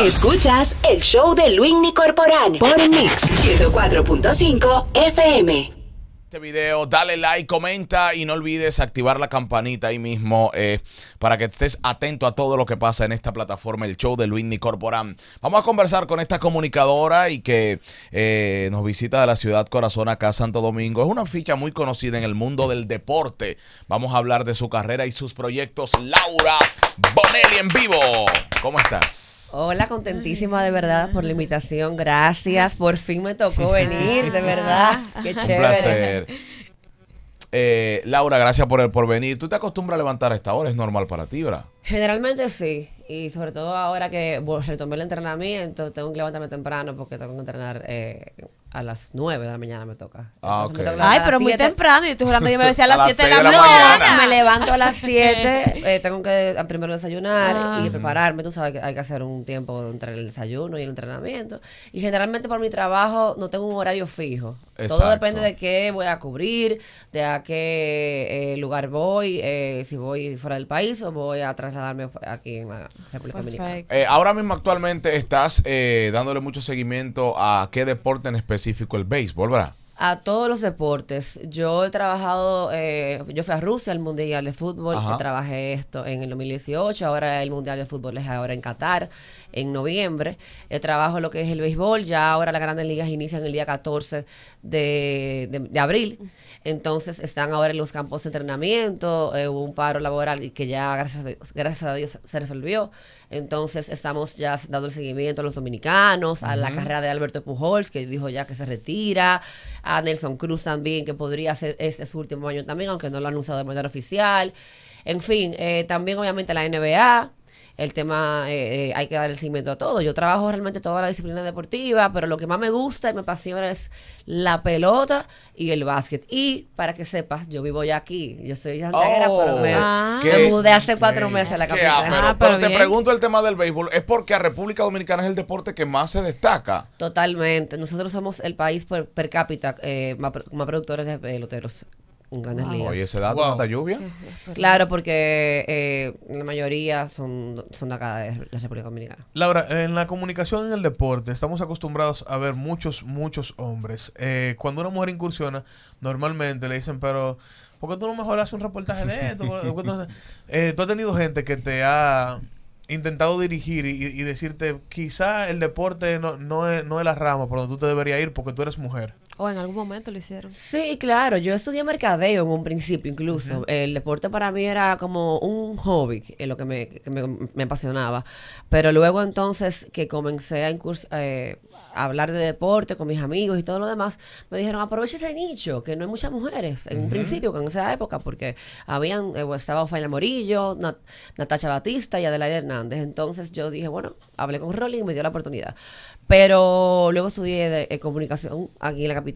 Escuchas el show de Luis Corporal por Mix 104.5 FM este video, dale like, comenta y no olvides activar la campanita ahí mismo eh, para que estés atento a todo lo que pasa en esta plataforma, el show de Luis Nicorporán. Vamos a conversar con esta comunicadora y que eh, nos visita de la ciudad corazón acá Santo Domingo. Es una ficha muy conocida en el mundo del deporte. Vamos a hablar de su carrera y sus proyectos. Laura Bonelli en vivo. ¿Cómo estás? Hola, contentísima de verdad por la invitación. Gracias. Por fin me tocó venir, de verdad. Qué chévere. Un placer. Eh, Laura, gracias por, el, por venir. ¿Tú te acostumbras a levantar a esta hora? ¿Es normal para ti, verdad? Generalmente sí. Y sobre todo ahora que retomé el entrenamiento, tengo que levantarme temprano porque tengo que entrenar eh, a las 9 de la mañana me toca. Ah, Ay, pero muy temprano. Yo estoy jurando me decía a las 7 de la, mañana. Me levanto a las 7. Eh, tengo que primero desayunar y ah. prepararme. Tú sabes que hay que hacer un tiempo entre el desayuno y el entrenamiento. Y generalmente por mi trabajo no tengo un horario fijo. Todo depende de qué voy a cubrir, de a qué eh, lugar voy, eh, si voy fuera del país o voy a trasladarme aquí en la República Dominicana. ahora mismo actualmente estás dándole mucho seguimiento a qué deporte en específico el béisbol, ¿verdad? a todos los deportes. Yo he trabajado, eh, yo fui a Rusia al Mundial de Fútbol, trabajé esto en el 2018, ahora el Mundial de Fútbol es ahora en Qatar, en noviembre. He eh, trabajo lo que es el béisbol, ya ahora las grandes ligas inician el día 14 de, abril, entonces están ahora en los campos de entrenamiento, eh, hubo un paro laboral que ya gracias gracias a Dios se resolvió. Entonces estamos ya dando el seguimiento a los dominicanos, a la carrera de Alberto Pujols, que dijo ya que se retira, a Nelson Cruz también, que podría ser ese su último año también, aunque no lo ha anunciado de manera oficial. En fin, eh, también obviamente la NBA, el tema eh, eh, hay que dar el cimiento a todo. Yo trabajo realmente toda la disciplina deportiva, pero lo que más me gusta y me apasiona es la pelota y el básquet. Y para que sepas, yo vivo ya aquí. Yo soy de pero oh, me, mudé hace cuatro meses a la capital. Ah, pero, te pregunto el tema del béisbol. Es porque a República Dominicana es el deporte que más se destaca. Totalmente. Nosotros somos el país per, cápita eh, más productores de peloteros en grandes ese dato, lluvia. Claro, porque eh, la mayoría son, de acá, de la República Dominicana. Laura, en la comunicación en el deporte estamos acostumbrados a ver muchos, muchos hombres. Eh, cuando una mujer incursiona, normalmente le dicen, pero... ¿Por qué tú no mejor haces un reportaje de esto? Eh, tú, has tenido gente que te ha intentado dirigir y, decirte, quizá el deporte no, no, es, no es la rama por donde tú te deberías ir porque tú eres mujer. O en algún momento lo hicieron. Sí, claro. Yo estudié mercadeo en un principio, incluso. El deporte para mí era como un hobby, lo que, me, apasionaba. Pero luego entonces que comencé eh, a, hablar de deporte con mis amigos y todo lo demás, me dijeron, aprovecha ese nicho, que no hay muchas mujeres. En un principio, en esa época, porque habían, eh, estaba Ofaila Morillo, Natasha Batista y Adelaide Hernández. Entonces yo dije, bueno, hablé con Rolling y me dio la oportunidad. Pero luego estudié eh, comunicación aquí en la capital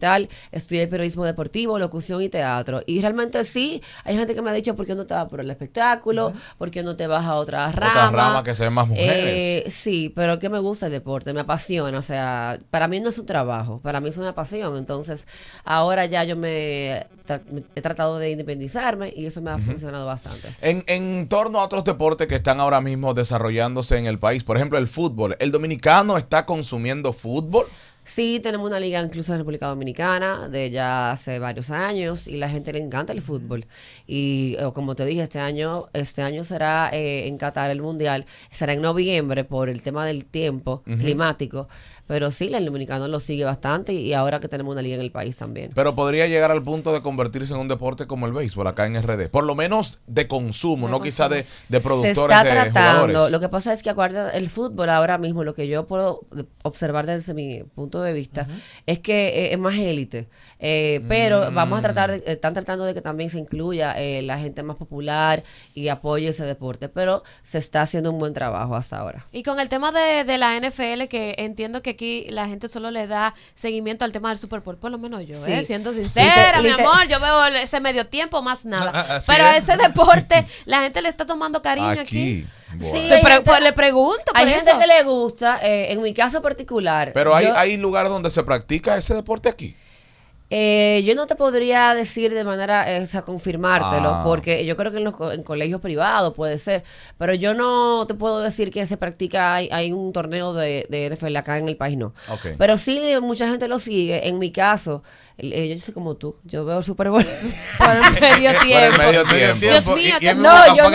estudié periodismo deportivo, locución y teatro. Y realmente sí, hay gente que me ha dicho, ¿por qué no te vas por el espectáculo? ¿Por qué no te vas a otra rama? Otra rama que sean más mujeres. Eh, sí, pero que me gusta el deporte, me apasiona. O sea, para mí no es un trabajo, para mí es una pasión. Entonces, ahora ya yo me, he tratado de independizarme y eso me ha funcionado bastante. En, en torno a otros deportes que están ahora mismo desarrollándose en el país, por ejemplo, el fútbol. ¿El dominicano está consumiendo fútbol? Sí, tenemos una liga incluso en República Dominicana de ya hace varios años y la gente le encanta el fútbol. Y eh, como te dije, este año este año será eh, en Qatar el Mundial, será en noviembre por el tema del tiempo climático. Pero sí, el dominicano lo sigue bastante y ahora que tenemos una liga en el país también. Pero podría llegar al punto de convertirse en un deporte como el béisbol acá en RD. Por lo menos de consumo, no quizá de, de productores. está tratando. Lo que pasa es que acuérdate, el fútbol ahora mismo, lo que yo puedo observar desde mi punto de vista, es que eh, es más élite. Eh, pero mm. vamos a tratar, están tratando de que también se incluya eh, la gente más popular y apoye ese deporte. Pero se está haciendo un buen trabajo hasta ahora. Y con el tema de, de la NFL, que entiendo que aquí la gente solo le da seguimiento al tema del Super Bowl, por lo menos yo, eh, siendo sincera, mi amor, yo veo ese medio tiempo más nada. Ah, ah, Pero ese deporte la gente le está tomando cariño aquí. aquí. Pues, le pregunto. Hay gente que le gusta, eh, en mi caso particular. Pero hay, hay lugares donde se practica ese deporte aquí. Eh, yo no te podría decir de manera, eh, o confirmártelo, ah. porque yo creo que en los colegios privados puede ser, pero yo no te puedo decir que se practica, hay, hay un torneo de, de, NFL acá en el país, no. Pero sí, mucha gente lo sigue. En mi caso, eh, yo soy como tú, yo veo el Super Bowl por medio tiempo. por medio tiempo. Dios mío, y, no, yo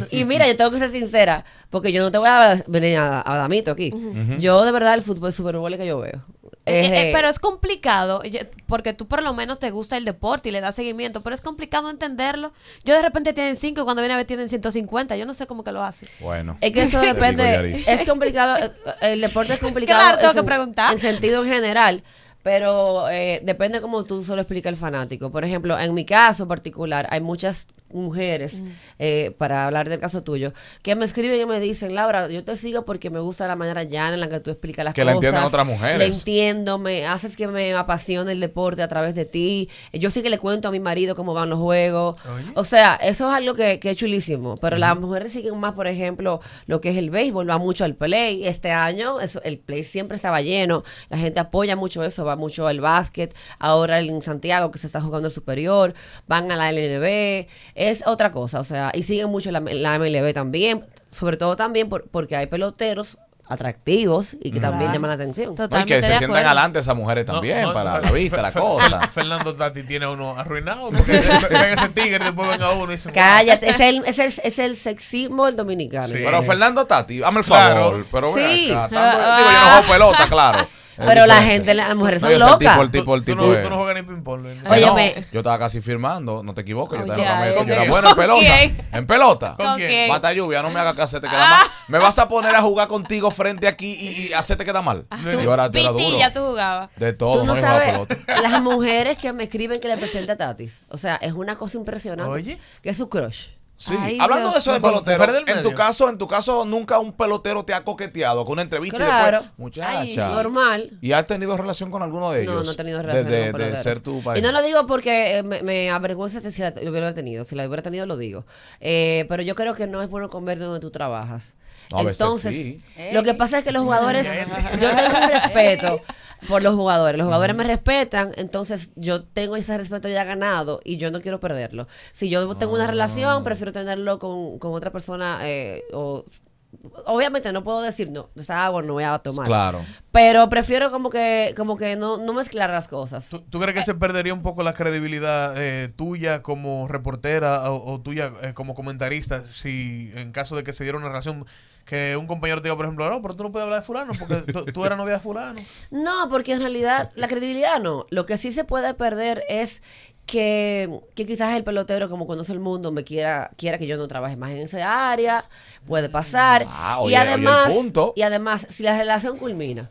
no Y mira, yo tengo que ser sincera, porque yo no te voy a venir a, Damito aquí. Yo de verdad el fútbol el Super Bowl que yo veo. Eh, eh, pero es complicado, porque tú por lo menos te gusta el deporte y le das seguimiento, pero es complicado entenderlo. Yo de repente tienen 5 y cuando viene a ver tienen 150, yo no sé cómo que lo hacen. Bueno. Es que eso depende, es complicado, eh, el deporte es complicado. Claro, en, que preguntar. En sentido en general. Pero eh, depende cómo tú solo explica el fanático. Por ejemplo, en mi caso particular, hay muchas mujeres, mm. eh, para hablar del caso tuyo, que me escriben y me dicen, Laura, yo te sigo porque me gusta la manera llana en la que tú explicas las cosas. Que la otras mujeres. Le entiendo, me haces que me apasione el deporte a través de ti. Yo sí que le cuento a mi marido cómo van los juegos. O sea, eso es algo que, es chulísimo. Pero las mujeres siguen más, por ejemplo, lo que es el béisbol, va mucho al play. Este año el play siempre estaba lleno. La gente apoya mucho eso, va mucho al básquet. Ahora en Santiago, que se está jugando el superior, van a la LNB es otra cosa, o sea, y siguen mucho la, MLB también, sobre todo también porque hay peloteros atractivos y que también llaman la atención. y que se sientan adelante esas mujeres también para la vista, la cosa. Fernando Tati tiene uno arruinado porque ven ese tigre y después venga uno y se Cállate, es el, es, el, es el sexismo del dominicano. Pero Fernando Tati, hazme el favor. Pero sí. yo no juego pelota, claro. Pero la gente, las mujeres son locas. El tipo, tipo, tú, no, eh. juegas ni ping-pong. Oye, yo estaba casi firmando, no te equivoques. Yo oh, estaba bueno en pelota. En pelota. ¿Con quién? Bata lluvia, no me hagas que hacerte queda ah. mal. Me vas a poner a jugar contigo frente aquí y, hacerte queda mal. Yo era, pitilla tú jugabas. De todo, no, sabes, Las mujeres que me escriben que le presenta a Tatis. O sea, es una cosa impresionante. Oye. Que es su crush. Sí. Hablando de eso de pelotero, en tu caso, en tu caso nunca un pelotero te ha coqueteado con una entrevista claro. muchacha. normal. ¿Y has tenido relación con alguno de ellos? No, no he tenido relación con ser Y no lo digo porque eh, me, me avergüenza si la, hubiera tenido, si la hubiera tenido lo digo. Eh, pero yo creo que no es bueno comer donde tú trabajas. Entonces, lo que pasa es que los jugadores, yo tengo un respeto por los jugadores. Los jugadores me respetan, entonces yo tengo ese respeto ya ganado y yo no quiero perderlo. Si yo tengo una ah. relación, prefiero tenerlo con, con otra persona eh, o obviamente no puedo decir no, esa agua no voy a tomar. Claro. Pero prefiero como que, como que no, no mezclar las cosas. ¿Tú, crees que se perdería un poco la credibilidad eh, tuya como reportera o, tuya eh, como comentarista si en caso de que se diera una relación que un compañero te diga, por ejemplo, no, pero tú no puedes hablar de fulano porque tú eras novia de fulano? No, porque en realidad la credibilidad no. Lo que sí se puede perder es que, que, quizás el pelotero, como conoce el mundo, me quiera, quiera que yo no trabaje más en esa área, puede pasar. Ah, y además, y además, si la relación culmina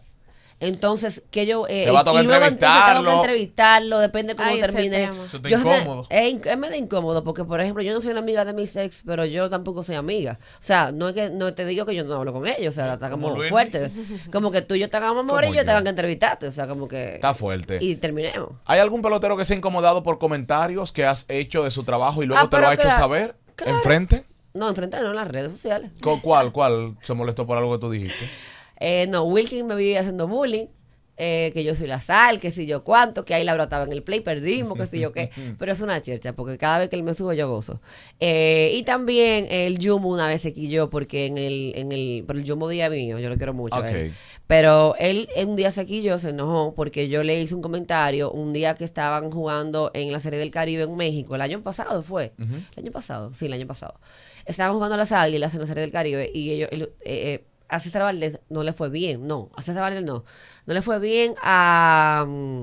entonces, que yo. Eh, te va a que entrevistarlo, depende cómo termine. Eso incómodo. Es, medio incómodo porque, por ejemplo, yo no soy una amiga de mis ex, pero yo tampoco soy amiga. O sea, no es que no te digo que yo no hablo con ellos, o sea, está como, fuerte. Como que tú y yo te hagamos amor y yo, te tengo que entrevistarte, o sea, como que. Está fuerte. Y terminemos. ¿Hay algún pelotero que se ha incomodado por comentarios que has hecho de su trabajo y luego ah, te lo ha hecho saber? ¿Enfrente? No, enfrente no, en las redes sociales. ¿Con cuál? ¿Cuál se molestó por algo que tú dijiste? Eh, no, Wilkin me vivía haciendo bullying. Eh, que yo soy la sal, que si yo cuánto, que ahí la brotaba en el play, perdimos, que si yo qué. Pero es una chercha, porque cada vez que él me sube, yo gozo. Eh, y también el Yumo una vez se quilló, porque en el, en el, pero el Yumo día mío, yo lo quiero mucho. pero Pero él un día se quilló, se enojó, porque yo le hice un comentario un día que estaban jugando en la Serie del Caribe en México, el año pasado fue. El año pasado, sí, el año pasado. Estaban jugando las Águilas en la Serie del Caribe y ellos... Eh, a César Valdés no le fue bien, no, a César Valdés no. No le fue bien a... Mm,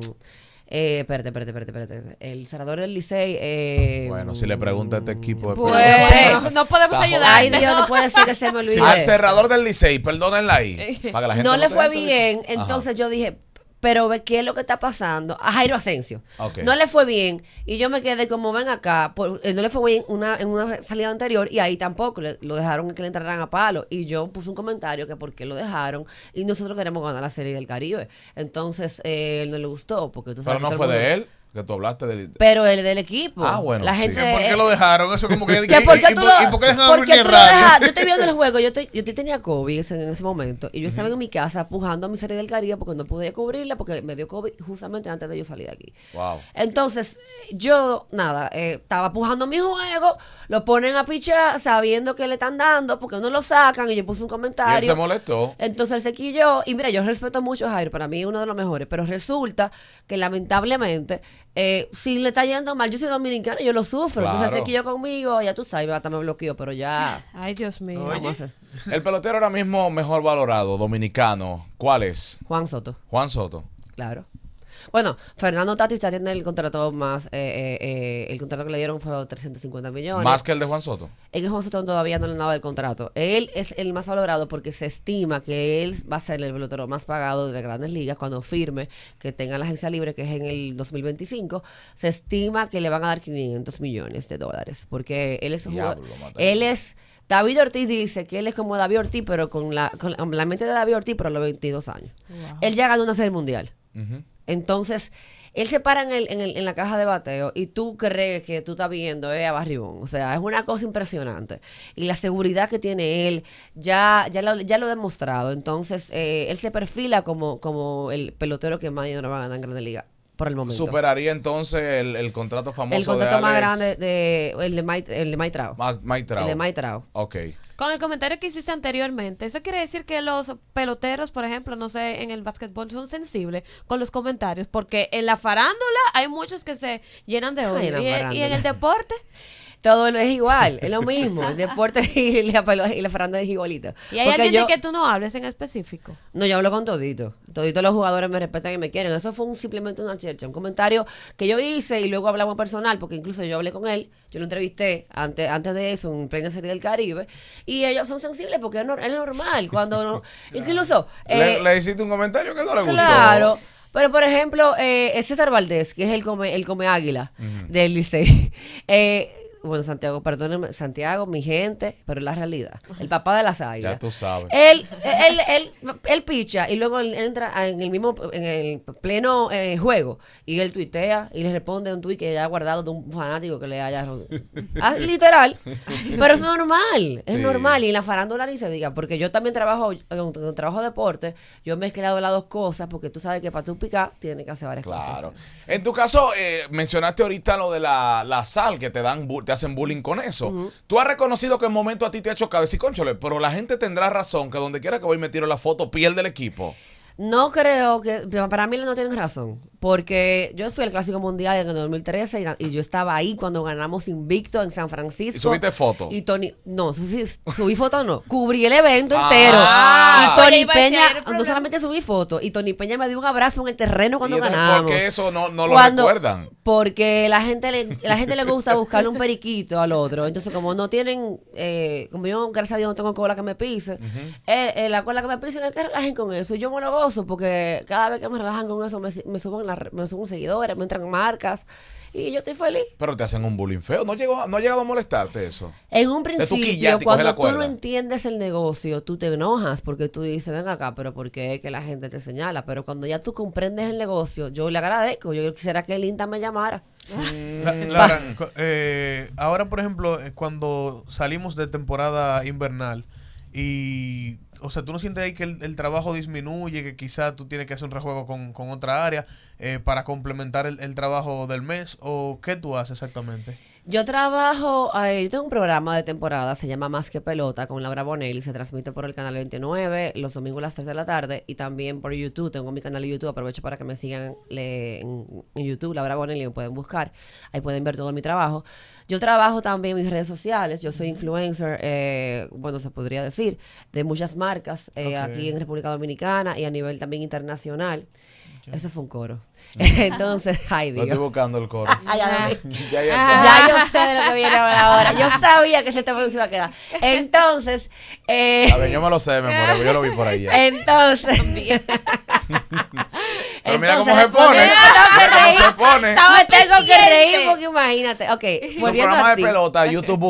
eh, espérate, espérate, espérate, espérate. El cerrador del Licey. Eh, bueno, si le pregunta a este equipo de pues, eh, no, podemos ayudar. Ay, Dios, no. puede ser que se me olvide. al cerrador del Licey, perdónenla ahí. la no, le fue bien. Entonces yo dije, pero ve qué es lo que está pasando. A Jairo Asensio. No le fue bien. Y yo me quedé como, ven acá. Eh, no le fue bien una, en una salida anterior y ahí tampoco. lo dejaron que le entraran a palo. Y yo puse un comentario que por qué lo dejaron. Y nosotros queremos ganar la Serie del Caribe. Entonces, eh, él no le gustó. Porque pero no fue de él. Que tú hablaste del. Pero el del equipo. Ah, bueno. La gente, ¿Por qué lo dejaron? Eso como que. ¿Y, por qué lo, dejaron Yo estoy viendo el juego. Yo, estoy, yo tenía COVID en ese momento. Y yo estaba en mi casa pujando a mi serie del Caribe porque no pude cubrirla porque me dio COVID justamente antes de yo salir de aquí. Wow. Entonces, yo, nada, eh, estaba pujando mi juego. Lo ponen a pichar sabiendo que le están dando porque uno lo sacan. Y yo puse un comentario. Y él se molestó. Entonces él se quilló. Y mira, yo respeto mucho a Jairo. Para mí es uno de los mejores. Pero resulta que lamentablemente eh, si le está yendo mal, yo soy y yo lo sufro. Entonces, aquí que yo conmigo, ya tú sabes, Va hasta me bloqueo, pero ya. Ay, Dios mío. el pelotero ahora mismo mejor valorado, dominicano, ¿cuál es? Juan Soto. Juan Soto. Claro. Bueno, Fernando Tati ya tiene el contrato más, eh, eh, eh, el contrato que le dieron fue de 350 millones. Más que el de Juan Soto. El de Juan Soto todavía no le han dado el contrato. Él es el más valorado porque se estima que él va a ser el pelotero más pagado de las grandes ligas cuando firme, que tenga la agencia libre, que es en el 2025. Se estima que le van a dar 500 millones de dólares porque él es... él es... David Ortiz dice que él es como David Ortiz, pero con la, con la mente de David Ortiz, pero a los 22 años. Él ya ganó una serie mundial. Entonces, él se para en, el, en, la caja de bateo y tú crees que tú estás viendo eh, a Barribón. O sea, es una cosa impresionante. Y la seguridad que tiene él, ya, ya, lo, ya ha demostrado. Entonces, eh, él se perfila como, como el pelotero que más dinero va a ganar en Grande Liga por el momento. Superaría entonces el, contrato famoso. El contrato de más grande, de, el de más el de Maitrao El de Con el comentario que hiciste anteriormente, eso quiere decir que los peloteros, por ejemplo, no sé, en el básquetbol son sensibles con los comentarios, porque en la farándula hay muchos que se llenan de odio. y en el deporte todo es igual, es lo mismo. El deporte y la, y farándula es igualito. ¿Y hay que tú no hables en específico? No, yo hablo con todito. Todito los jugadores me respetan y me quieren. Eso fue simplemente una chercha, un comentario que yo hice y luego hablamos personal, porque incluso yo hablé con él, yo lo entrevisté antes, antes de eso en plena serie del Caribe, y ellos son sensibles porque es, normal. cuando no, Incluso... Eh, le, hiciste un comentario que no le gustó. Claro. Pero, por ejemplo, eh, César Valdés, que es el come, el come águila del Licey, eh, bueno, Santiago, perdónenme, Santiago, mi gente, pero es la realidad. El papá de las águilas. Ya tú sabes. Él, él, él, él, picha y luego entra en el mismo, en el pleno eh, juego y él tuitea y le responde un tuit que ya ha guardado de un fanático que le haya... Ah, literal. Pero es normal, es normal. Y en la farándula ni se diga, porque yo también trabajo, en trabajo de deporte, yo he mezclado las dos cosas porque tú sabes que para tú picar tiene que hacer varias cosas. Claro. En tu caso, eh, mencionaste ahorita lo de la, la sal que te dan... Te hacen bullying con eso. Tú has reconocido que en momento a ti te ha chocado. Y pero la gente tendrá razón que donde quiera que voy me tiro la foto, piel del equipo. No creo que. Para mí no tienen razón porque yo fui al Clásico Mundial en el 2013 y, yo estaba ahí cuando ganamos invicto en San Francisco. ¿Y subiste foto? Y Tony, no, subí, fotos foto no, cubrí el evento ah. entero. Ah, y Tony Peña, no solamente subí foto, y Tony Peña me dio un abrazo en el terreno cuando ¿Y ¿Por qué eso no, lo recuerdan? Porque la gente, le, la gente le gusta buscar un periquito al otro. Entonces, como no tienen, eh, como yo, gracias a Dios, no tengo cola que me pise, eh, eh, la cola que me es que relajen con eso. y Yo me lo gozo porque cada vez que me relajan con eso, me, me subo la me suben seguidores, me entran marcas y yo estoy feliz. Pero te hacen un bullying feo. ¿No, llegó, no ha llegado a molestarte eso? En un principio, cuando tú no entiendes el negocio, tú te enojas porque tú dices, ven acá, pero porque es que la gente te señala? Pero cuando ya tú comprendes el negocio, yo le agradezco. Yo quisiera que Linda me llamara. Eh, ahora, por ejemplo, eh, cuando salimos de temporada invernal y o sea, tú no sientes ahí que el, trabajo disminuye, que quizás tú tienes que hacer un rejuego con, con otra área eh, para complementar el, trabajo del mes? ¿O qué tú haces exactamente? Yo trabajo, yo tengo un programa de temporada, se llama Más que Pelota, con Laura Bonelli, se transmite por el canal 29, los domingos a las 3 de la tarde, y también por YouTube, tengo mi canal de YouTube, aprovecho para que me sigan en, en, YouTube, Laura Bonelli, me pueden buscar, ahí pueden ver todo mi trabajo. Yo trabajo también en mis redes sociales, yo soy influencer, eh, bueno, se podría decir, de muchas marcas eh, aquí en República Dominicana y a nivel también internacional. Ese Eso fue un coro. Entonces, ay Dios. Yo estoy buscando el coro. ya, ya, ya yo sé de lo que viene ahora. Yo sabía que ese tema se iba a quedar. Entonces. Eh, a ver, yo me lo sé, me muero, yo lo vi por ahí. Entonces. Pero mira cómo se pone. Mira cómo se pone. tengo que reír porque imagínate. Ok. Bueno, programa de pelota, YouTube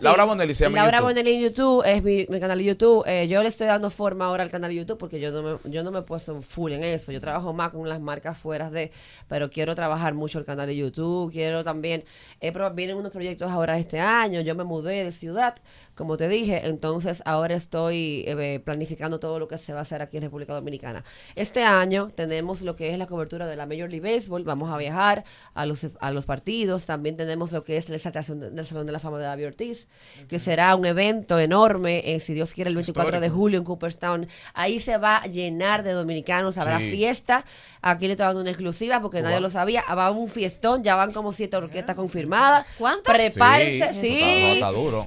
Laura Bonelli Laura en YouTube, es mi, canal de YouTube. Eh, yo le estoy dando forma ahora al canal de YouTube porque yo no me, yo no me puedo full en eso. Yo trabajo más con las marcas fuera de, pero quiero trabajar mucho el canal de YouTube. Quiero también, eh, vienen unos proyectos ahora este año. Yo me mudé de ciudad como te dije, entonces ahora estoy eh, planificando todo lo que se va a hacer aquí en República Dominicana. Este año tenemos lo que es la cobertura de la Major League Baseball, vamos a viajar a los, a los partidos, también tenemos lo que es la exaltación del Salón de la Fama de David Ortiz, que será un evento enorme, eh, si Dios quiere, el 24 de julio en Cooperstown. Ahí se va a llenar de dominicanos, habrá fiesta, aquí le estoy dando una exclusiva porque nadie lo sabía, ah, va un fiestón, ya van como siete orquestas confirmadas. ¿Cuántas? Prepárense, sí,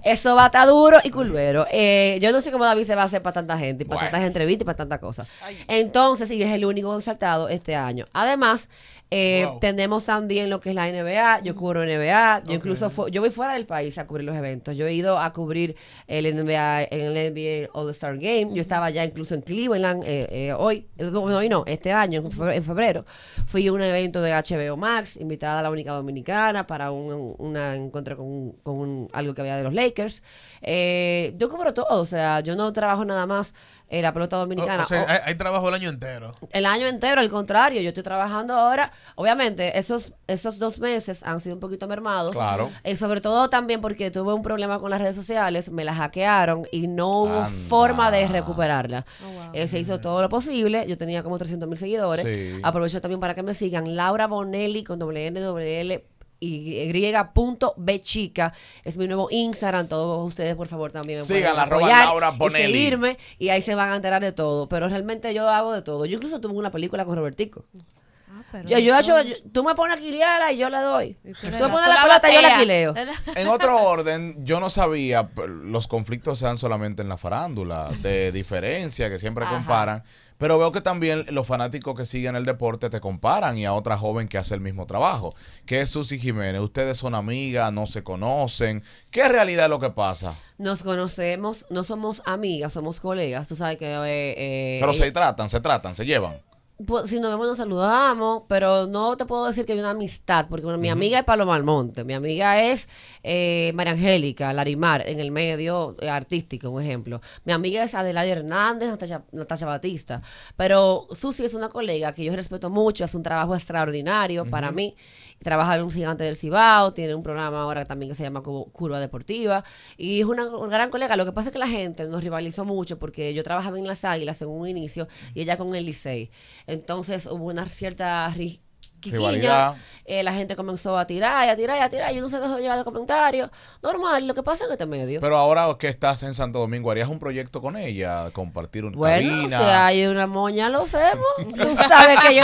eso va a estar duro y culvero. Eh, yo no sé cómo David se va a hacer para tanta gente, para tantas entrevistas y para tantas cosas. Entonces, y es el único saltado este año. Además, eh, tenemos también lo que es la NBA. Yo cubro NBA. Yo incluso yo voy fuera del país a cubrir los eventos. Yo he ido a cubrir el NBA, en el NBA All Star Game. Yo estaba ya incluso en Cleveland eh, eh hoy, eh, hoy no, este año en febrero. Fui a un evento de HBO Max, invitada a la única dominicana para un, una encuentro con, con algo que había de los Lakers. Eh, yo cubro todo, o sea, yo no trabajo nada más en la pelota dominicana. O, hay, trabajo el año entero. El año entero, al contrario, yo estoy trabajando ahora. Obviamente, esos, esos dos meses han sido un poquito mermados. Claro. Eh, sobre todo también porque tuve un problema con las redes sociales, me las hackearon y no hubo forma de recuperarla. Oh, eh, se hizo todo lo posible, yo tenía como 300 mil seguidores. Aprovecho también para que me sigan. Laura Bonelli con WNWL y chica Es mi nuevo Instagram. Todos ustedes, por favor, también. Sigan la Laura Bonelli. Y ahí se van a enterar de todo. Pero realmente yo hago de todo. Yo incluso tuve una película con Robertico. Ah, yo, yo, hecho tú me pones a y yo la doy. Tú, me pones la, la plata y yo la quileo. En otro orden, yo no sabía, los conflictos sean solamente en la farándula, de diferencia que siempre comparan. Pero veo que también los fanáticos que siguen el deporte te comparan y a otra joven que hace el mismo trabajo. que es Susi Jiménez? ¿Ustedes son amigas? ¿No se conocen? ¿Qué realidad es lo que pasa? Nos conocemos, no somos amigas, somos colegas. Tú sabes que. Eh, eh, Pero se tratan, se tratan, se llevan. Pues, si nos vemos nos saludamos, pero no te puedo decir que hay una amistad, porque mi amiga es Paloma Almonte, mi amiga es eh, María Angélica Larimar, en el medio eh, artístico, un ejemplo. Mi amiga es Adelaide Hernández, Natasha, Batista, pero Susi es una colega que yo respeto mucho, hace un trabajo extraordinario para mí, trabaja en un gigante del Cibao, tiene un programa ahora también que se llama Curva Deportiva, y es una, una gran colega. Lo que pasa es que la gente nos rivalizó mucho porque yo trabajaba en las Águilas en un inicio y ella con el Licey. Entonces hubo una cierta eh, la gente comenzó a tirar, a tirar, a tirar. Y uno se dejó llevar de comentarios. Normal, lo que pasa en este medio. Pero ahora que estás en Santo Domingo, ¿harías un proyecto con ella? ¿Compartir un Bueno, si hay una moña, lo hacemos. Tú sabes que yo...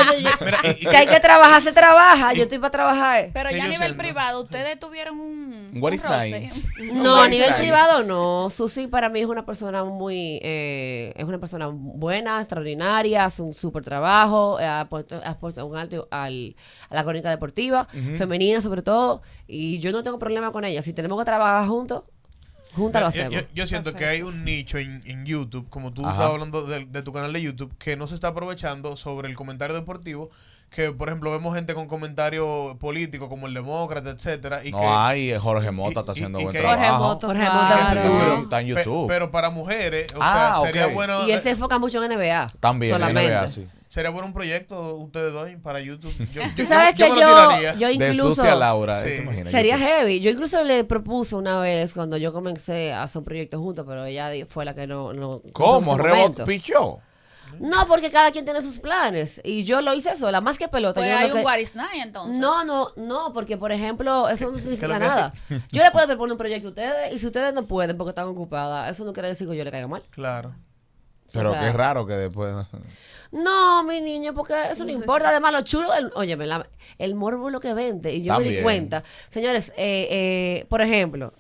si hay que trabajar, se trabaja. yo estoy para trabajar. Pero ya a nivel privado, ¿ustedes tuvieron un... What is No, a nivel privado no. Susi para mí es una persona muy... Eh, es una persona buena, extraordinaria, hace un súper trabajo, eh, puesto puesto un alto al a la crónica deportiva, femenina sobre todo, y yo no tengo problema con ella. Si tenemos que trabajar juntos, juntas lo hacemos. Yo, siento que hay un nicho en, YouTube, como tú estás hablando de, tu canal de YouTube, que no se está aprovechando sobre el comentario deportivo que por ejemplo vemos gente con comentarios políticos como el demócrata, etcétera, y eh, Jorge Mota está haciendo buen trabajo. Jorge Mota, está en YouTube. pero para mujeres, o ah, sea, sería bueno Y él se enfoca mucho en NBA. También en NBA, sí. Sería bueno un proyecto ustedes dos para YouTube. Yo, sabes que yo, incluso. Laura, Sería heavy. Yo incluso le propuso una vez cuando yo comencé a hacer un proyecto juntos, pero ella fue la que no. ¿Cómo? ¿Rebot pichó? No, porque cada quien tiene sus planes. Y yo lo hice sola, más que pelota. Pues hay un what is entonces. No, no, no, porque por ejemplo, eso no significa nada. Yo le puedo proponer un proyecto a ustedes y si ustedes no pueden porque están ocupadas, eso no quiere decir que yo le caiga mal. Claro. Pero qué raro que después. No, mi niño, porque eso no importa. Además, lo chulo, el, óyeme, el morbo lo que vende. Y yo me di cuenta. Señores, eh, eh, por ejemplo,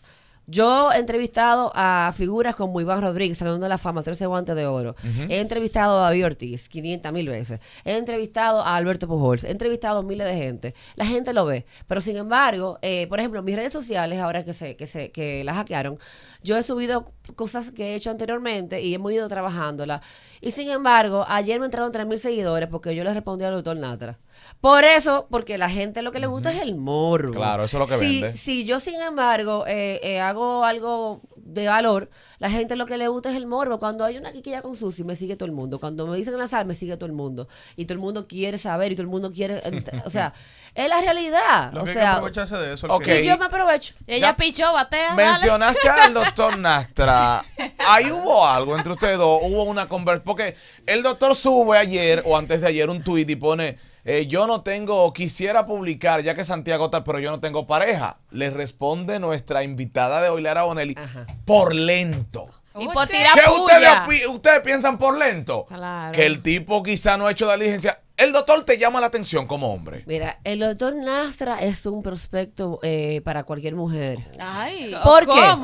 yo he entrevistado a figuras como Iván Rodríguez, Salón de la Fama, 13 Guantes de Oro. He entrevistado a David Ortiz 500 mil veces. He entrevistado a Alberto Pujols. He entrevistado a miles de gente. La gente lo ve. Pero sin embargo, eh, por ejemplo, mis redes sociales, ahora que se, que se que las hackearon, yo he subido cosas que he hecho anteriormente y hemos ido trabajándola. Y sin embargo, ayer me entraron 3.000 seguidores porque yo le respondí al doctor Natra. Por eso, porque la gente lo que le gusta es el morro. Claro, eso es lo que si, vende. Si yo, sin embargo, eh, eh, hago algo de valor, la gente lo que le gusta es el morbo. Cuando hay una quiquilla con sushi, me sigue todo el mundo. Cuando me dicen en me sigue todo el mundo. Y todo el mundo quiere saber y todo el mundo quiere. o sea, es la realidad. o sea, de eso. yo me aprovecho. Ella pichó, batea. Mencionaste al doctor Nastra. Ahí hubo algo entre ustedes dos. Hubo una conversación. Porque el doctor sube ayer o antes de ayer un tweet y pone eh, yo no tengo, quisiera publicar, ya que Santiago está, pero yo no tengo pareja. Le responde nuestra invitada de hoy, Lara Bonelli, por lento. Y oh, por tirar ¿Qué ustedes, piensan por lento? Claro. Que el tipo quizá no ha hecho la diligencia. El doctor te llama la atención como hombre. Mira, el doctor Nastra es un prospecto eh, para cualquier mujer. Ay, ¿por qué?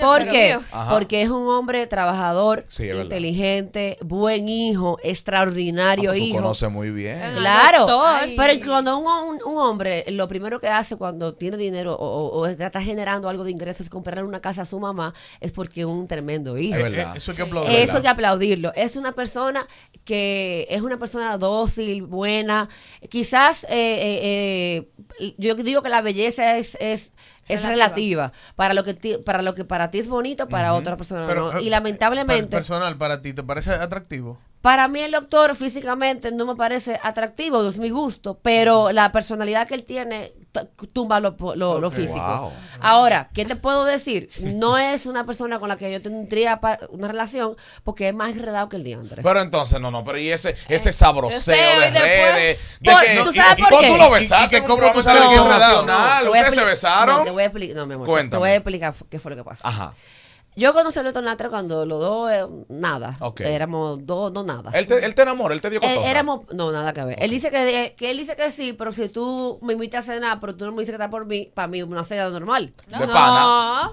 ¿Por qué? Porque es un hombre trabajador, inteligente, buen hijo, ah, extraordinario pues hijo. tú conoce muy bien. Ah, claro. Pero cuando un, hombre, lo primero que hace cuando tiene dinero o, está generando algo de ingresos es comprarle una casa a su mamá, es porque es un tremendo hijo. Es verdad. Eso hay que aplaudirlo. Es una persona que es una persona doble buena. Quizás eh, eh, eh, yo digo que la belleza es, es relativa. Para lo que para lo que para ti es bonito, para otra persona no. Y lamentablemente personal para ti te parece atractivo. Para mí el doctor físicamente no me parece atractivo, no es mi gusto, pero la personalidad que él tiene tumba lo, lo, físico. Ahora, ¿qué te puedo decir? No es una persona con la que yo tendría una relación porque es más enredado que el diantre. Pero entonces, no, no, pero y ese, ese sabroseo de De por, y, por qué? tú lo besaste? ¿Y, que cobro lo televisión nacional? ¿Ustedes se besaron? te voy a explicar, no, Te voy a explicar qué fue lo que pasó. Ajá. Yo conocí a Luis Tornastre cuando los dos, eh, nada. Éramos dos, no nada. Él te, él te enamoró, él te dio eh, todo éramos, no, nada que ver. Él dice eh, que, él dice que sí, pero si tú me invitas a cenar, pero tú no me dices que está por mí, para mí una cena normal. No. De pana.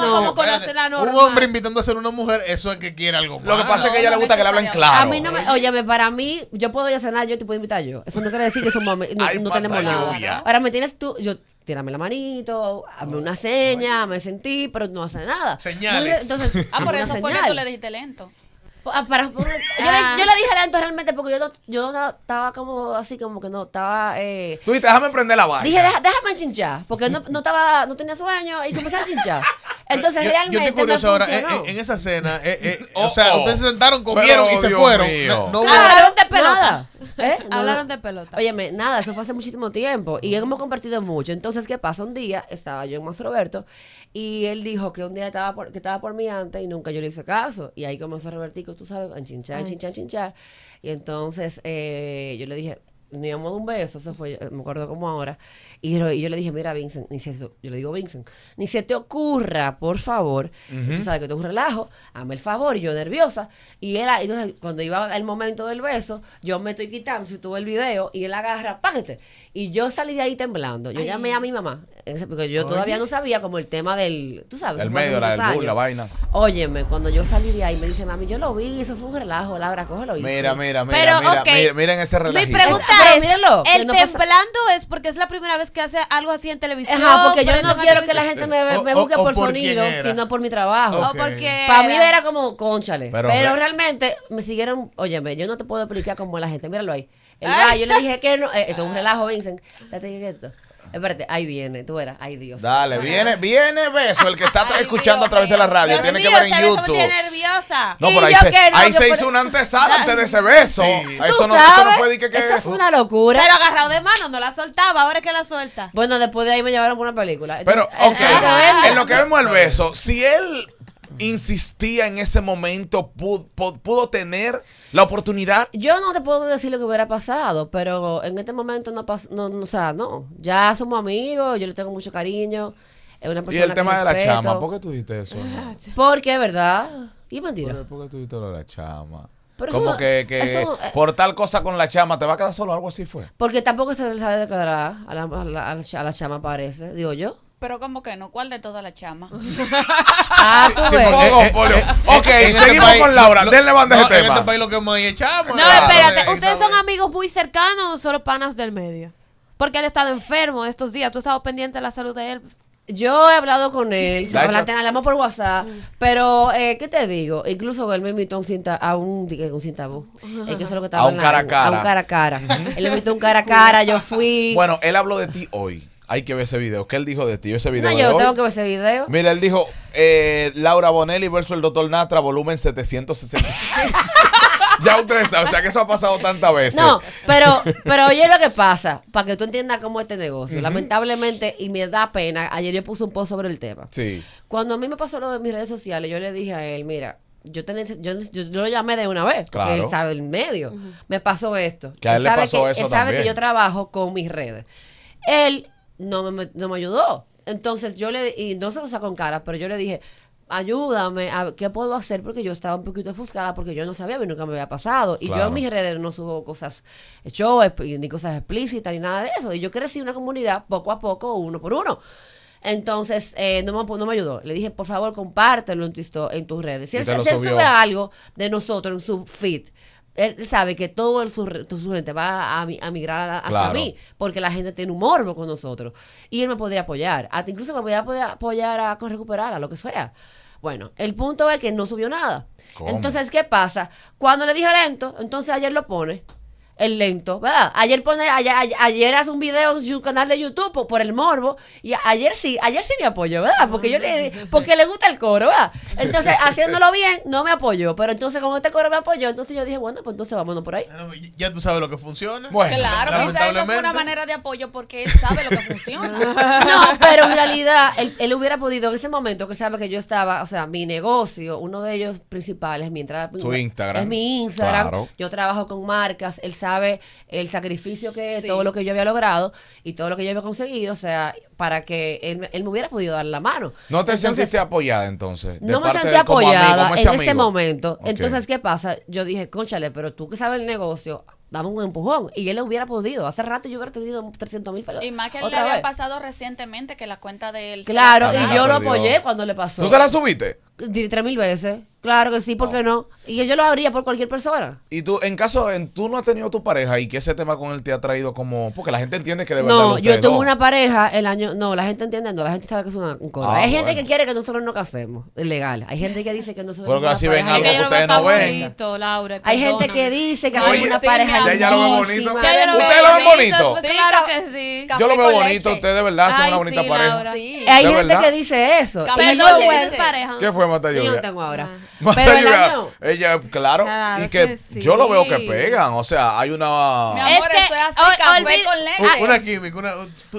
¿Cómo con la cena normal? Un hombre invitando a ser una mujer, eso es que quiere algo más. Lo que pasa es que a ella le gusta que le hablen claro. A mí no me, óyeme, para mí, yo puedo ir a cenar yo te puedo invitar yo. Eso no quiere decir que somos, no, no tenemos nada. Ahora me tienes tú, yo tírame la manito, hazme una seña, me sentí, pero no hace nada. Señales. Entonces, ah, por eso fue que tú le dijiste lento. Ah, para- ah. yo, le, dije lento realmente porque yo, no- yo estaba como así, como que no, estaba... eh, Tú dijiste, déjame prender la barra. dije, déjame chinchar, porque no, no estaba, no tenía sueño y comencé a chinchar. Entonces realmente yo estoy curioso ahora, eh, eh, en, esa cena, eh, o oh, sea, oh. ustedes se sentaron, comieron y se fueron. No, no Claro, pelota. ¿Eh? Hablaron de pelota. Óyeme, nada, eso fue hace muchísimo tiempo y hemos compartido mucho. Entonces, ¿qué pasa? Un día estaba yo en Más Roberto y él dijo que un día estaba por, que estaba por mí antes y nunca yo le hice caso. Y ahí comenzó Robertico, tú sabes, a chinchar, chinchar, chinchar. Y entonces eh, yo le dije, nos íbamos de un beso, eso fue, me acuerdo como ahora. Y yo, le dije, mira, Vincent, ni se, yo le digo, Vincent, ni se te ocurra, por favor. Tú sabes que tú es un relajo, hazme el favor, yo nerviosa. Y él, entonces, cuando iba el momento del beso, yo me estoy quitando, si tuve el video, y él agarra, pájate Y yo salí de ahí temblando. Yo llamé a mi mamá, porque yo todavía no sabía como el tema del, tú sabes. El medio, la, del la vaina. Óyeme, cuando yo salí de ahí, me dice, mami, yo lo vi, eso fue un relajo, Laura, cógelo. Mira, mira, mira, mira, mira, miren ese relajo el no es porque es la primera vez que hace algo así en televisión. Ajá, porque yo no quiero que la gente me, busque por, sonido, sino por mi trabajo. Para mí era como, conchale. Pero, realmente me siguieron, óyeme, yo no te puedo explicar como la gente, míralo ahí. El yo le dije que no, eh, esto es un ah. relajo, Vincent. Date esto. Espérate, ahí viene, tú eras, ay Dios. Dale, viene, viene beso, el que está escuchando a través de la radio, tiene que ver en YouTube. No, pero ahí se, hizo una antesala antes de ese beso. Eso, no, eso, fue de que, que, Eso fue una locura. Pero agarrado de mano, no la soltaba, ahora es que la suelta. Bueno, después de ahí me llevaron a una película. Pero, eh, ok, eh, en lo que vemos el beso, si él insistía en ese momento, pudo tener la oportunidad. Yo no te puedo decir lo que hubiera pasado, pero en este momento no pasa, no, o sea, no. Ya somos amigos, yo le tengo mucho cariño. Es una persona y el tema de la chama, ¿por qué tú dijiste eso? Porque es verdad. Y mentira. ¿Por, qué tú dijiste lo de la chama? Pero Como que, que eh. por tal cosa con la chama te va a quedar solo, algo así fue. Porque tampoco se le sabe de a a la, a la chama, parece, digo yo. Pero como que no, ¿cuál de todas las chamas? ah, tú ves. Eh, eh, eh, ok, este seguimos con Laura. Denle banda ese tema. En este país lo que más es No, espérate. Ustedes son amigos muy cercanos o solo panas del medio. Porque él ha estado enfermo estos días. Tú has estado pendiente de la salud de él. Yo he hablado con él, hablamos por WhatsApp, mm. pero eh, ¿qué te digo? Incluso él me invitó a un cinta, a un, que A un cara a cara. A un cara a cara. él me invitó a un cara a cara, yo fui. Bueno, él habló de ti hoy hay que ver ese video. ¿Qué él dijo de ti? ese video. No, yo tengo que ver ese video. Mira, él dijo eh, Laura Bonelli versus el doctor Natra, volumen 760. ya ustedes saben, o sea que eso ha pasado tantas veces. No, pero, pero oye lo que pasa, para que tú entiendas cómo es este negocio. Lamentablemente, y me da pena, ayer yo puse un post sobre el tema. Sí. Cuando a mí me pasó lo de mis redes sociales, yo le dije a él, mira, yo, yo, yo, lo llamé de una vez, claro. él sabe el medio. Me pasó esto. Que él, le pasó que, él sabe que yo trabajo con mis redes. Él no me, ayudó. Entonces yo le, y no se lo saco en cara, pero yo le dije, ayúdame, ¿qué puedo hacer? Porque yo estaba un poquito ofuscada porque yo no sabía, nunca me había pasado. Y yo en mis redes no subo cosas eh, shows eh, ni cosas explícitas, ni nada de eso. Y yo crecí una comunidad poco a poco, uno por uno. Entonces, eh, no, me, ayudó. Le dije, por favor, compártelo en, tu, en tus redes. Si si él sube algo de nosotros en su feed, él sabe que todo su, su gente va a, a migrar a, hacia mí, porque la gente tiene un morbo con nosotros. Y él me podría apoyar. Hasta incluso me podría poder apoyar a, recuperar, a lo que sea. Bueno, el punto es que no subió nada. Entonces, ¿qué pasa? Cuando le dije lento, entonces ayer lo pone el lento, ¿verdad? Ayer pone, ayer, hace un video en su canal de YouTube por, el morbo y ayer sí, ayer sí me apoyó, ¿verdad? Porque yo le porque le gusta el coro, ¿verdad? Entonces, haciéndolo bien, no me apoyó, pero entonces como este coro me apoyó, entonces yo dije, bueno, pues entonces vámonos por ahí. Ya tú sabes lo que funciona. claro, quizás pues, eso es una manera de apoyo porque él sabe lo que funciona. no, pero en realidad él, hubiera podido en ese momento que sabe que yo estaba, o sea, mi negocio, uno de ellos principales, mientras Su Instagram. es mi Instagram. Yo trabajo con marcas, él sabe sabe el sacrificio que todo lo que yo había logrado y todo lo que yo había conseguido, o sea, para que él, él me hubiera podido dar la mano. ¿No te sentiste apoyada entonces? no me sentí apoyada en ese momento. Entonces, ¿qué pasa? Yo dije, conchale, pero tú que sabes el negocio, dame un empujón. Y él lo hubiera podido. Hace rato yo hubiera tenido 300 mil pesos. Y más que le había pasado recientemente que la cuenta de él. Claro, y yo lo apoyé cuando le pasó. ¿Tú se la subiste? 3 mil veces. Claro que sí, ¿por qué no? Y yo lo haría por cualquier persona. Y tú, en caso, en, tú no has tenido tu pareja y que ese tema con él te ha traído como. Porque la gente entiende que de verdad. No, yo tuve una pareja el año. No, la gente entiende, no, la gente sabe que es una, un ah, Hay gente que quiere que nosotros no casemos, legal. Hay gente que dice que nosotros. Porque así ven algo que, ustedes no ven. Laura, Hay gente que dice que hay una pareja. Ya, lo ve bonito. ¿Ustedes lo ven bonito? claro que sí. yo lo veo bonito, ustedes de verdad son una bonita pareja. Hay gente que dice eso. no pareja? ¿Qué fue, Mata Yo no tengo ahora. Ah ella, claro, y que, yo lo veo que pegan, o sea, hay una Una química, una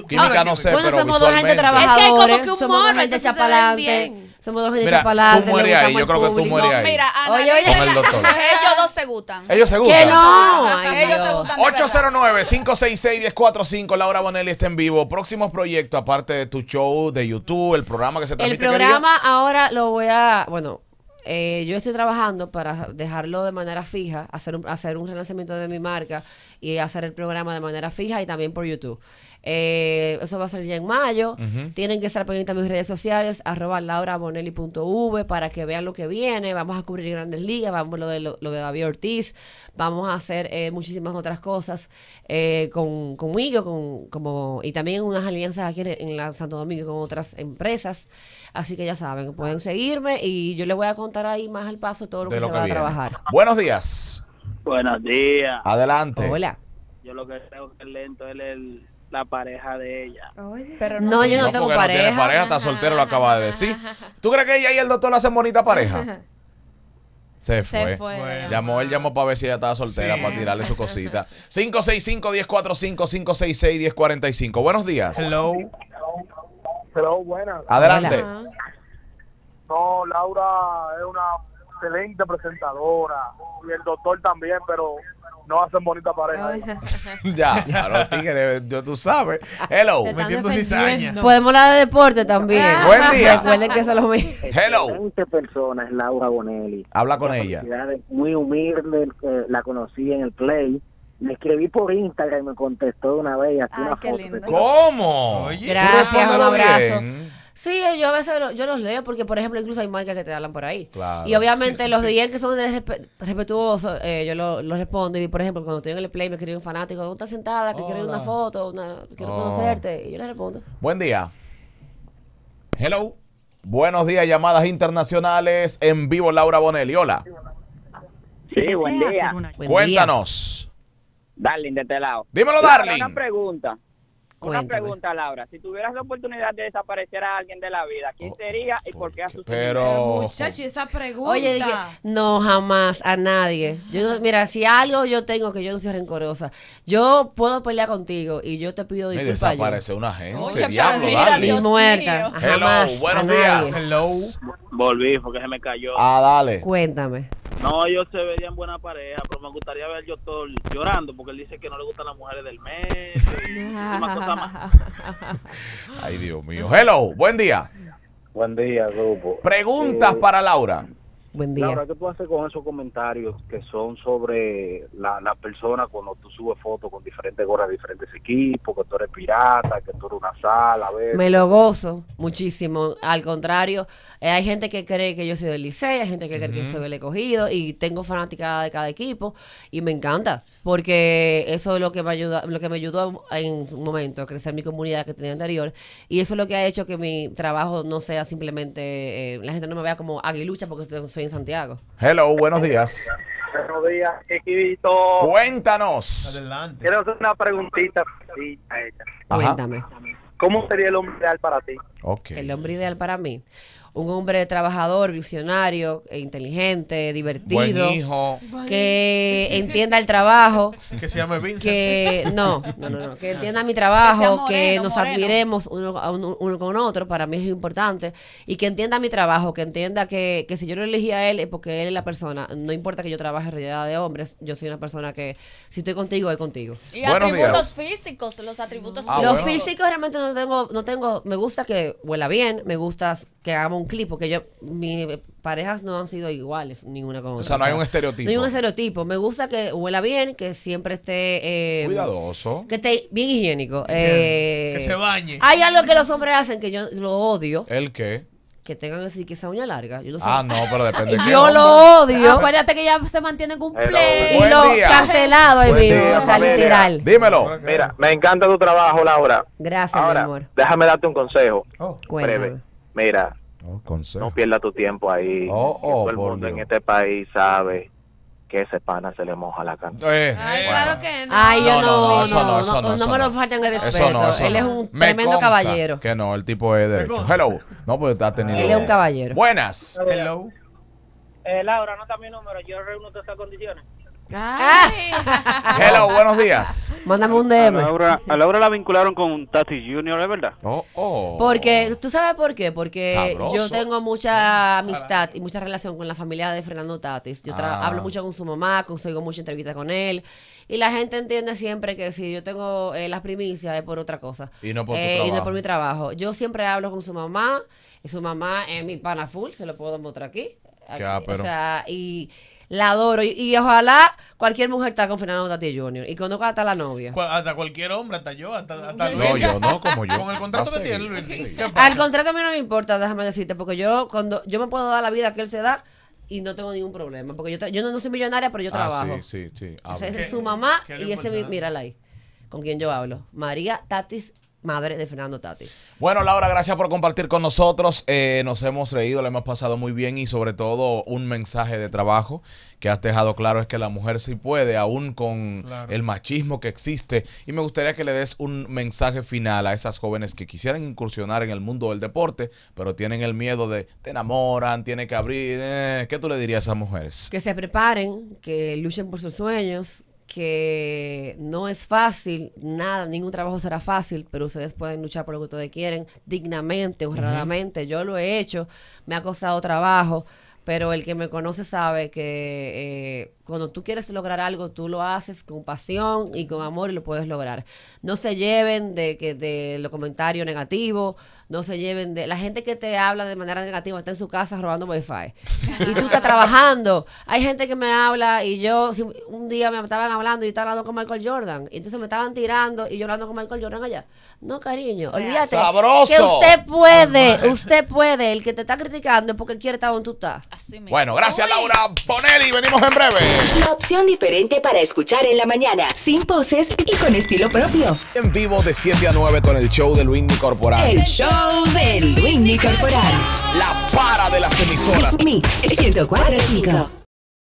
química no sé, pero somos dos gente trabajadora, es que hay como que un somos dos gente chapalante. Somos dos gente chapalante. Tú mueres ahí, yo creo que tú mueres ahí. Mira, Oye, oye, con el doctor. Ellos dos se gustan. Ellos se gustan. Que no. Ellos se gustan. 809 566 1045 Laura Bonelli está en vivo. Próximos proyectos aparte de tu show de YouTube, el programa que se transmite. El programa ahora lo voy a, bueno, eh, yo estoy trabajando para dejarlo de manera fija, hacer un, hacer un relanzamiento de mi marca y hacer el programa de manera fija y también por YouTube. Eh, eso va a ser ya en mayo. Tienen que estar pendientes a mis redes sociales, arroba laurabonelli.v para que vean lo que viene. Vamos a cubrir grandes ligas, vamos lo de, lo, de David Ortiz, vamos a hacer eh, muchísimas otras cosas eh, con, conmigo con, como, y también unas alianzas aquí en, la Santo Domingo con otras empresas. Así que ya saben, pueden seguirme y yo les voy a contar ahí más al paso todo lo que se va a trabajar. Buenos días. Buenos días. Adelante. Hola. Yo lo que tengo que lento es el la pareja de ella. no, yo no, tengo pareja. No pareja, está soltero, lo acaba de decir. ¿Tú crees que ella y el doctor hacen bonita pareja? Se fue. Llamó, él llamó para ver si ella estaba soltera, para tirarle su cosita. 565-1045-566-1045. Buenos días. Hello. Hello, buenas. Adelante. No, Laura es una excelente presentadora y el doctor también, pero no hacen bonita pareja. ya, ya, los tigres, yo tú sabes. Hello. Podemos hablar de deporte también. Ah. Buen día. Recuerden que es lo mismo. Hello. 20 personas, Laura Bonelli. Habla con ella. Muy humilde, la conocí en el Play. Le escribí por Instagram y me contestó una vez. Ay, una foto ¿Cómo? Oye, Gracias, un abrazo. Sí, yo a veces yo los leo porque, por ejemplo, incluso hay marcas que te hablan por ahí. Y obviamente los días que son respetuosos, eh, yo los respondo. Y, por ejemplo, cuando estoy en el play, me escribe un fanático, ¿dónde estás sentada? Que quiero una foto, una, quiero oh. conocerte. Y yo les respondo. Buen día. Hello. Buenos días, llamadas internacionales en vivo, Laura Bonelli. Hola. Sí, buen día. Cuéntanos. Darling, de este lado. Dímelo, Darling. Una pregunta. Una pregunta, Laura. Si tuvieras la oportunidad de desaparecer a alguien de la vida, ¿quién oh, sería y por qué a sus Pero... esa pregunta. Oye, no, jamás, a nadie. Yo, mira, si algo yo tengo que yo no soy rencorosa, yo puedo pelear contigo y yo te pido disculpas. desaparece una gente, Oye, diablo, dale. Dios muerta. Hello, buenos días. Hello. Volví porque se me cayó. Ah, dale. Cuéntame. No, ellos se verían buena pareja, pero me gustaría ver yo todo llorando porque él dice que no le gustan las mujeres del mes. Ay, Dios mío. Hello, buen día. Buen día, grupo. Preguntas eh, para Laura. Buen día. Laura, ¿qué tú haces con esos comentarios que son sobre la, la persona cuando tú subes fotos con diferentes gorras diferentes equipos, que tú eres pirata, que tú eres una sala? A ver. Me lo gozo muchísimo. Al contrario, eh, hay gente que cree que yo soy del liceo hay gente que cree que yo soy del Escogido y tengo fanática de cada equipo y me encanta porque eso es lo que me ayuda, lo que me ayudó en un momento a crecer mi comunidad que tenía anterior y eso es lo que ha hecho que mi trabajo no sea simplemente eh, la gente no me vea como aguilucha porque un en Santiago. Hello, buenos días. Buenos días, Equivito. Cuéntanos. Adelante. Quiero hacer una preguntita Cuéntame. ¿Cómo sería el hombre ideal para ti? Okay. El hombre ideal para mí un hombre trabajador, visionario, e inteligente, divertido. Buen hijo. Que entienda el trabajo. Que se llame Vincent. Que, no, no, no, que entienda mi trabajo, que, nos admiremos uno, con otro, para mí es importante. Y que entienda mi trabajo, que entienda que, que si yo no elegí a él es porque él es la persona. No importa que yo trabaje en realidad de hombres, yo soy una persona que si estoy contigo, es contigo. Y atributos físicos, los atributos físicos. Ah, los físicos realmente no tengo, no tengo, me gusta que huela bien, me gusta que hagamos un clip, porque yo, mis parejas no han sido iguales ninguna con O sea, no hay un estereotipo. No hay un estereotipo. Me gusta que huela bien, que siempre esté... Eh, Cuidadoso. Que esté bien higiénico. que eh, se bañe. Hay algo que los hombres hacen que yo lo odio. ¿El qué? que tengan así que esa uña larga. Yo no sé. Ah, no, pero depende. yo lo odio. Acuérdate que ya se mantiene cumplido. Y lo cancelado ahí o sea, literal. Dímelo. Mira, me encanta tu trabajo, Laura. Gracias, mi amor. Déjame darte un consejo. Oh. Breve. Mira, Oh, no pierda tu tiempo ahí. Oh, oh, todo el mundo en este país sabe que ese pana se le moja la cara eh, Ay, claro que no. Ay, yo no, no, no, no, no, no me lo faltan el respeto. Él es un tremendo caballero. Que no, el tipo es de Hello. No, pues ha tenido. Él es un caballero. Buenas. Hello. Eh, Laura, no mi número. Yo reúno todas esas condiciones. Ah. Hello, buenos días. Mándame un DM. A Laura, la vincularon con Tati Junior, ¿es verdad? Oh, oh. Porque, ¿tú sabes por qué? Porque yo tengo mucha amistad y mucha relación con la familia de Fernando Tatis. Yo ah. hablo mucho con su mamá, consigo muchas entrevistas con él. Y la gente entiende siempre que si yo tengo eh, las primicias es por otra cosa. Y no por eh, Y no por mi trabajo. Yo siempre hablo con su mamá. Y su mamá es mi pana full, se lo puedo mostrar aquí. O sea, y la adoro. Y, ojalá cualquier mujer está con Fernando Tati Jr. Y conozco hasta la novia. hasta cualquier hombre, hasta yo, hasta, hasta Luis. No, yo no, como yo. Con el contrato ah, que tiene Luis. Al contrato a mí no me importa, déjame decirte, porque yo cuando yo me puedo dar la vida que él se da y no tengo ningún problema, porque yo, no, soy millonaria, pero yo ah, trabajo. sí, sí, sí. es su mamá y ese mira mírala ahí, con quien yo hablo. María Tatis madre de Fernando Tati. Bueno, Laura, gracias por compartir con nosotros. Eh, nos hemos reído, le hemos pasado muy bien y sobre todo un mensaje de trabajo que has dejado claro es que la mujer sí puede, aún con el machismo que existe. Y me gustaría que le des un mensaje final a esas jóvenes que quisieran incursionar en el mundo del deporte, pero tienen el miedo de te enamoran, tiene que abrir. Eh, ¿Qué tú le dirías a esas mujeres? Que se preparen, que luchen por sus sueños, que no es fácil, nada, ningún trabajo será fácil, pero ustedes pueden luchar por lo que ustedes quieren dignamente, honradamente. Yo lo he hecho, me ha costado trabajo, pero el que me conoce sabe que eh, cuando tú quieres lograr algo, tú lo haces con pasión y con amor y lo puedes lograr. No se lleven de, que, de los comentarios negativos, no se lleven de... La gente que te habla de manera negativa está en su casa robando wifi. Y tú estás trabajando. Hay gente que me habla y yo, un día me estaban hablando y yo estaba hablando con Michael Jordan. Y entonces me estaban tirando y yo hablando con Michael Jordan allá. No, cariño, olvídate. Sabroso. Que usted puede, usted puede. El que te está criticando es porque quiere estar donde tú estás bueno, gracias Laura Bonelli. Venimos en breve. La opción diferente para escuchar en la mañana, sin poses y con estilo propio. En vivo de 7 a 9 con el show de Luis Corporal. El show de Luis Corporal. La para de las emisoras. Mix 104.5.